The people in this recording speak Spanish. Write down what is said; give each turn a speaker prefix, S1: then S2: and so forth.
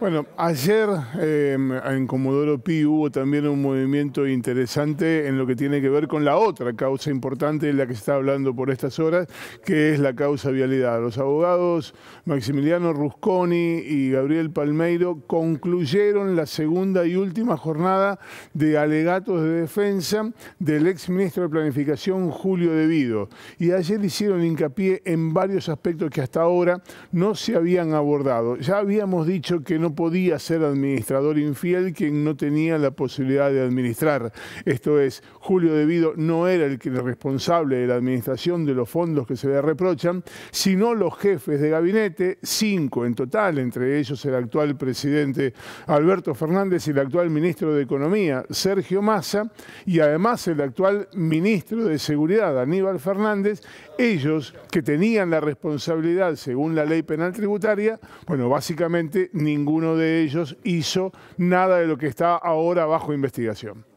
S1: Bueno, ayer em, en Comodoro Pi hubo también un movimiento interesante en lo que tiene que ver con la otra causa importante de la que se está hablando por estas horas, que es la causa vialidad. Los abogados Maximiliano Rusconi y Gabriel Palmeiro concluyeron la segunda y última jornada de alegatos de defensa del ex Ministro de Planificación Julio Devido. Y ayer hicieron hincapié en varios aspectos que hasta ahora no se habían abordado. Ya habíamos dicho que no podía ser administrador infiel quien no tenía la posibilidad de administrar. Esto es, Julio Devido no era el, responsable de la administración de los fondos que se le reprochan, sino los jefes de gabinete, cinco en total, entre ellos el actual presidente Alberto Fernández y el actual ministro de Economía, Sergio Massa, y además el actual ministro de Seguridad, Aníbal Fernández, ellos que tenían la responsabilidad según la ley penal tributaria, bueno, básicamente ningún uno de ellos hizo nada de lo que está ahora bajo investigación.